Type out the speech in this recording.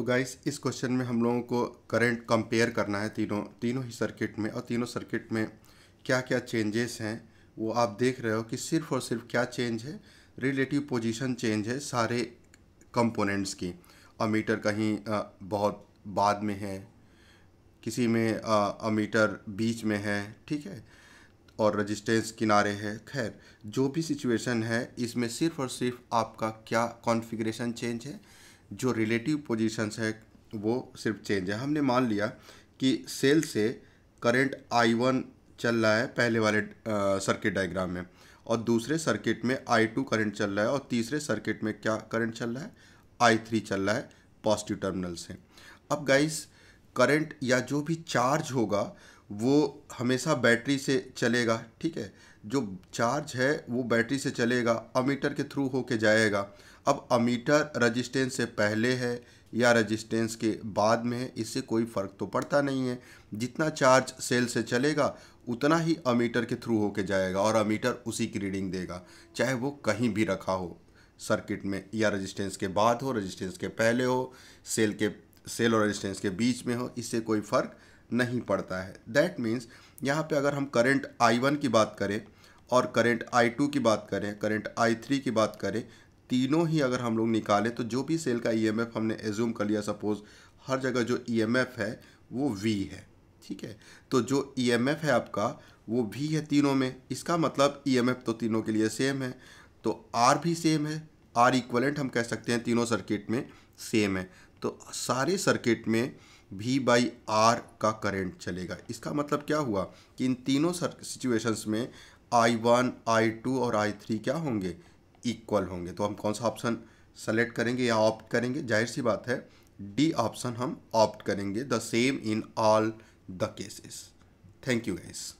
तो गाइस इस क्वेश्चन में हम लोगों को करंट कंपेयर करना है तीनों तीनों ही सर्किट में और तीनों सर्किट में क्या क्या चेंजेस हैं वो आप देख रहे हो कि सिर्फ और सिर्फ क्या चेंज है रिलेटिव पोजीशन चेंज है सारे कंपोनेंट्स की अमीटर कहीं बहुत बाद में है किसी में अमीटर बीच में है ठीक है और रजिस्टेंस किनारे है खैर जो भी सिचुएशन है इसमें सिर्फ और सिर्फ आपका क्या कॉन्फिग्रेशन चेंज है जो रिलेटिव पोजीशंस है वो सिर्फ चेंज है हमने मान लिया कि सेल से करंट आई वन चल रहा है पहले वाले सर्किट डायग्राम में और दूसरे सर्किट में आई टू करेंट चल रहा है और तीसरे सर्किट में क्या करंट चल रहा है आई थ्री चल रहा है पॉजिटिव टर्मिनल से अब गाइस करंट या जो भी चार्ज होगा वो हमेशा बैटरी से चलेगा ठीक है जो चार्ज है वो बैटरी से चलेगा अमीटर के थ्रू होके जाएगा अब अमीटर रजिस्टेंस से पहले है या रजिस्टेंस के बाद में है इससे कोई फ़र्क तो पड़ता नहीं है जितना चार्ज सेल से चलेगा उतना ही अमीटर के थ्रू होके जाएगा और अमीटर उसी की रीडिंग देगा चाहे वो कहीं भी रखा हो सर्किट में या रजिस्टेंस के बाद हो रजिस्टेंस के पहले हो सेल के सेल और रजिस्टेंस के बीच में हो इससे कोई फ़र्क नहीं पड़ता है दैट मीन्स यहाँ पे अगर हम करंट आई वन की बात करें और करंट आई टू की बात करें करंट आई थ्री की बात करें तीनों ही अगर हम लोग निकालें तो जो भी सेल का ई e हमने एज्यूम कर लिया सपोज़ हर जगह जो ई e है वो वी है ठीक है तो जो ई e है आपका वो भी है तीनों में इसका मतलब ई तो तीनों के लिए सेम है तो आर भी सेम है आर इक्वलेंट हम कह सकते हैं तीनों सर्किट में सेम है तो सारे सर्किट में वी बाई आर का करेंट चलेगा इसका मतलब क्या हुआ कि इन तीनों सिचुएशंस में आई वन आई टू और आई थ्री क्या होंगे इक्वल होंगे तो हम कौन सा ऑप्शन सेलेक्ट करेंगे या ऑप्ट करेंगे जाहिर सी बात है डी ऑप्शन हम ऑप्ट करेंगे the same in all the cases thank you guys